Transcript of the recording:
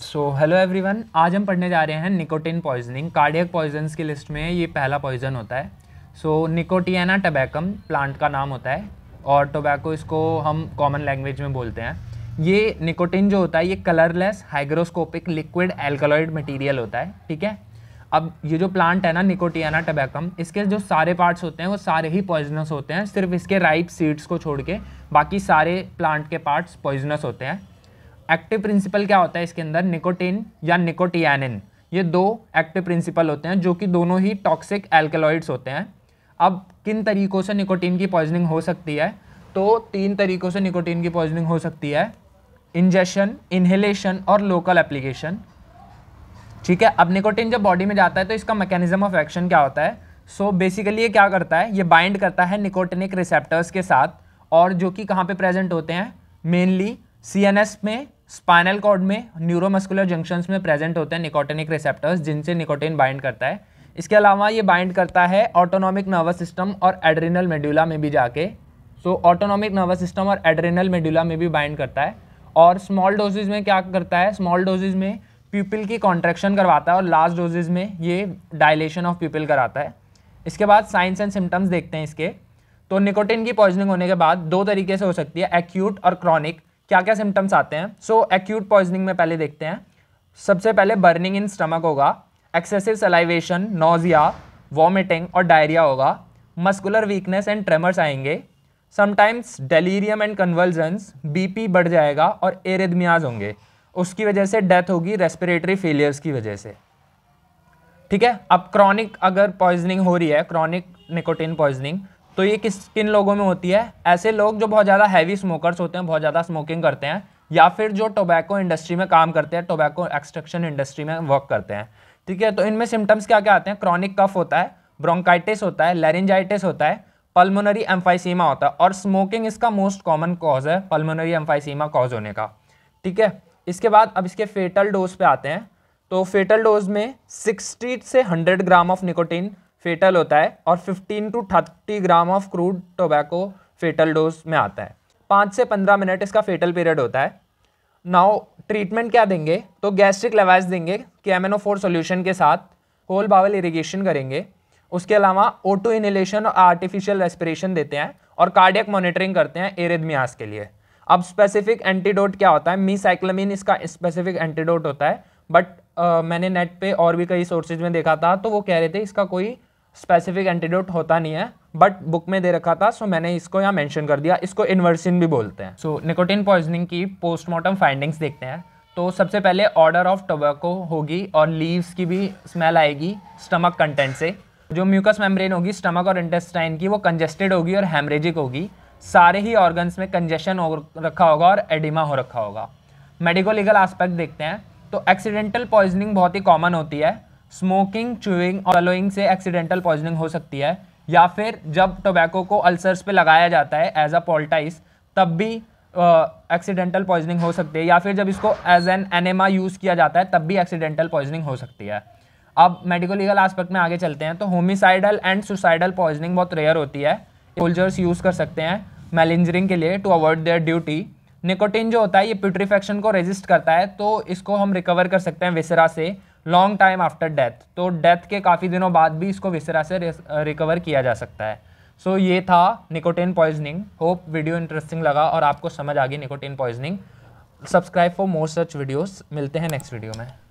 so hello everyone आज हम पढ़ने जा रहे हैं निकोटिन पॉइजनिंग कार्डियक पॉइजन्स की लिस्ट में ये पहला पॉइजन होता है सो निकोटियाना टबैकम प्लांट का नाम होता है और टोबैको इसको हम कॉमन लैंग्वेज में बोलते हैं ये निकोटिन जो होता है ये colourless hygroscopic liquid alkaloid material होता है ठीक है अब ये जो प्लांट है ना निकोटियाना टबैकम इसके जो सारे पार्ट्स होते हैं वो सारे ही पॉइजनस होते हैं सिर्फ इसके राइप सीड्स को छोड़ के बाकी सारे प्लांट के पार्ट्स पॉइजनस होते हैं एक्टिव प्रिंसिपल क्या होता है इसके अंदर निकोटीन या निकोटियानिन ये दो एक्टिव प्रिंसिपल होते हैं जो कि दोनों ही टॉक्सिक एल्कलॉइड्स होते हैं अब किन तरीक़ों से निकोटीन की पॉइजनिंग हो सकती है तो तीन तरीक़ों से निकोटीन की पॉइजनिंग हो सकती है इंजेशन इन्हेलेशन और लोकल एप्लीकेशन ठीक है अब निकोटीन जब बॉडी में जाता है तो इसका मैकेनिज्म ऑफ एक्शन क्या होता है सो so, बेसिकली ये क्या करता है ये बाइंड करता है निकोटिनिक रिसेप्टर्स के साथ और जो कि कहाँ पे प्रेजेंट होते हैं मेनली सी में स्पाइनल कॉर्ड में न्यूरोमस्कुलर जंक्शंस में प्रेजेंट होते हैं निकोटेनिक रिसेप्टर्स जिनसे निकोटेन बाइंड करता है इसके अलावा ये बाइंड करता है ऑटोनॉमिक नर्वस सिस्टम और एड्रिनल मेड्यूला में भी जाके सो ऑटोनॉमिक नर्वस सिस्टम और एड्रिनल मेड्यूला में भी बाइंड करता है और स्मॉल डोजेज में क्या करता है स्मॉल डोजेज में पीपल की कॉन्ट्रैक्शन करवाता है और लास्ट डोजेज में ये डायलेशन ऑफ पीपल कराता है इसके बाद साइंस एंड सिम्टम्स देखते हैं इसके तो निकोटिन की पॉइजनिंग होने के बाद दो तरीके से हो सकती है एक्यूट और क्रॉनिक क्या क्या सिम्टम्स आते हैं सो एक्यूट पॉइजनिंग में पहले देखते हैं सबसे पहले बर्निंग इन स्टमक होगा एक्सेसिव सलाइवेशन नोजिया वॉमिटिंग और डायरिया होगा मस्कुलर वीकनेस एंड ट्रेमर्स आएंगे sometimes delirium and convulsions BP बढ़ जाएगा और एरिदमियाज होंगे उसकी वजह से डेथ होगी रेस्पिरेटरी फेलियर्स की वजह से ठीक है अब क्रॉनिक अगर पॉइजनिंग हो रही है क्रॉनिक निकोटिन पॉइजनिंग तो ये किस किन लोगों में होती है ऐसे लोग जो बहुत ज़्यादा हैवी स्मोकर्स होते हैं बहुत ज़्यादा स्मोकिंग करते हैं या फिर जो टोबैको इंडस्ट्री में काम करते हैं टोबैको एक्सट्रक्शन इंडस्ट्री में वर्क करते हैं ठीक है तो इनमें सिम्टम्स क्या क्या आते हैं क्रॉनिक कफ होता है ब्रोंकाइटिस होता है लेरेंजाइटिस होता है पल्मोनरी एम्फाइसीमा होता है और स्मोकिंग इसका मोस्ट कॉमन कॉज है पल्मोनरी एम्फाइसीमा कॉज होने का ठीक है इसके बाद अब इसके फेटल डोज पे आते हैं तो फेटल डोज में 60 से 100 ग्राम ऑफ निकोटीन फेटल होता है और 15 to 30 gram of crude tobacco fatal dose में आता है पाँच से पंद्रह मिनट इसका फेटल पीरियड होता है नाउ ट्रीटमेंट क्या देंगे तो गैस्ट्रिक लेवाइस देंगे के एम एन सोल्यूशन के साथ होल बावल इरीगेशन करेंगे उसके अलावा ओटो इनहेलेशन और आर्टिफिशियल रेस्पिरेशन देते हैं और कार्डियक मॉनिटरिंग करते हैं एरेदमियास के लिए अब स्पेसिफिक एंटीडोट क्या होता है मीसाइक्लमिन इसका स्पेसिफिक एंटीडोट होता है बट uh, मैंने नेट पे और भी कई सोर्सेज में देखा था तो वो कह रहे थे इसका कोई स्पेसिफिक एंटीडोट होता नहीं है बट बुक में दे रखा था सो मैंने इसको यहाँ मेंशन कर दिया इसको इन्वर्सिन भी बोलते हैं सो निकोटिन पॉइजनिंग की पोस्टमार्टम फाइंडिंग्स देखते हैं तो सबसे पहले ऑर्डर ऑफ टोबैको होगी और लीव्स की भी स्मेल आएगी स्टमक कंटेंट से जो म्यूकस मेम्ब्रेन होगी स्टमक और इंटेस्टाइन की वो कंजेस्टेड होगी और हेमरेजिक होगी सारे ही ऑर्गन्स में कंजेशन हो रखा होगा और एडिमा हो रखा होगा मेडिकोलीगल लीगल आस्पेक्ट देखते हैं तो एक्सीडेंटल पॉइजनिंग बहुत ही कॉमन होती है स्मोकिंग चुविंग और अलोइंग से एक्सीडेंटल पॉइजनिंग हो सकती है या फिर जब टोबैको को अल्सर्स पे लगाया जाता है एज अ पोल्टाइस तब भी एक्सीडेंटल uh, पॉइजनिंग हो सकती है या फिर जब इसको एज एन एनेमा यूज़ किया जाता है तब भी एक्सीडेंटल पॉइजनिंग हो सकती है अब मेडिकल लीगल आस्पेक्ट में आगे चलते हैं तो होमिसाइडल एंड सुसाइडल पॉइजनिंग बहुत रेयर होती है सोल्जर्स यूज़ कर सकते हैं मेलेंजरिंग के लिए to avoid their duty nicotine जो होता है ये प्यूट्रीफेक्शन को रेजिस्ट करता है तो इसको हम रिकवर कर सकते हैं विसरा से लॉन्ग टाइम आफ्टर डेथ तो डेथ के काफ़ी दिनों बाद भी इसको विसरा से रिकवर uh, किया जा सकता है सो so, ये था nicotine poisoning hope video interesting लगा और आपको समझ आ गई nicotine poisoning subscribe for more such videos मिलते हैं नेक्स्ट वीडियो में